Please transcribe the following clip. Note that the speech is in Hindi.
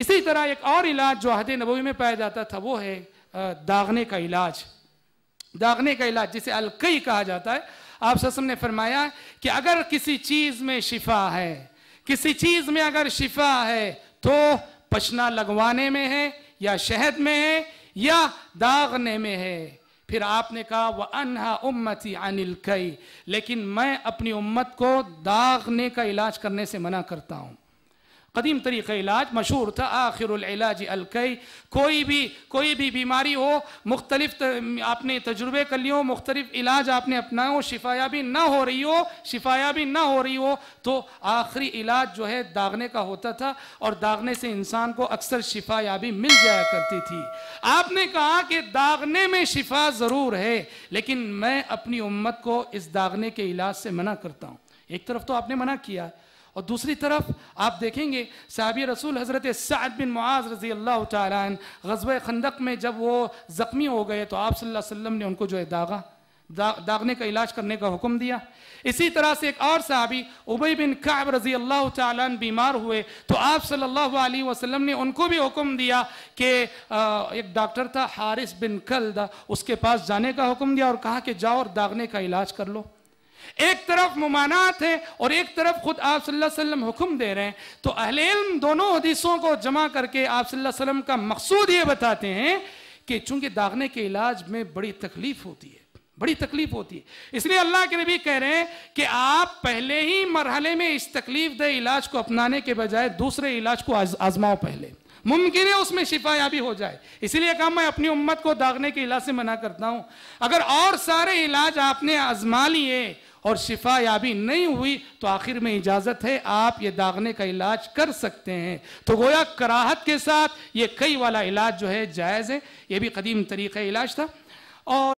इसी तरह एक और इलाज जो अहद नबी में पाया जाता था वो है दागने का इलाज दागने का इलाज जिसे अलकई कहा जाता है आप ससम ने फरमाया कि अगर किसी चीज़ में शिफा है किसी चीज़ में अगर शिफा है तो पचना लगवाने में है या शहद में है या दागने में है फिर आपने कहा वह अनहा उम्मती अनिल कई लेकिन मैं अपनी उम्मत को दागने का इलाज करने से मना करता हूँ कदीम तरीक़ इलाज मशहूर था आखिर इलाज अलकई कोई भी कोई भी बीमारी हो मुख्तलिफ आपने तजुर्बे कर लिए हो मुख्तलिफ इलाज आपने अपनाए हो शिफायाबी ना हो रही हो शिफायाबी ना हो रही हो तो आखिरी इलाज जो है दागने का होता था और दागने से इंसान को अक्सर शिफायाबी मिल जाया करती थी आपने कहा कि दागने में शिफा ज़रूर है लेकिन मैं अपनी उम्मत को इस दागने के इलाज से मना करता हूँ एक तरफ तो आपने मना किया और दूसरी तरफ आप देखेंगे साहबी रसूल हज़रत सद बिन मुआज़ रजी अल्लाह तजब गजब खंदक में जब वो ज़ख्मी हो गए तो आप सल्लल्लाहु अलैहि वसल्लम ने उनको जो है दागा दा, दागने का इलाज करने का हुक्म दिया इसी तरह से एक और साहबी उबई बिन काब रजी अल्लाह तालन बीमार हुए तो आप सल्लल्लाहु अलैहि वसल्लम ने उनको भी हुक्म दिया कि एक डॉक्टर था हारिस बिन कल्द उसके पास जाने का हुक्म दिया और कहा कि जाओ और दागने का इलाज कर लो एक तरफ ममानात है और एक तरफ खुद आप वसल्लम हुक्म दे रहे हैं तो अहले इल्म दोनों हदीसों को जमा करके आप वसल्लम का मकसूद ये बताते हैं कि चूंकि दागने के इलाज में बड़ी तकलीफ होती है बड़ी तकलीफ होती है इसलिए अल्लाह के नबी कह रहे हैं कि आप पहले ही मरहले में इस तकलीफ दे इलाज को अपनाने के बजाय दूसरे इलाज को आज, आजमाओ पहले मुमकिन है उसमें शिफायाबी हो जाए इसलिए कहा मैं अपनी उम्मत को दागने के इलाज से मना करता हूं अगर और सारे इलाज आपने आजमा लिए और शिफा याबी नहीं हुई तो आखिर में इजाज़त है आप ये दागने का इलाज कर सकते हैं तो गोया कराहत के साथ ये कई वाला इलाज जो है जायज़ है ये भी कदीम तरीका इलाज था और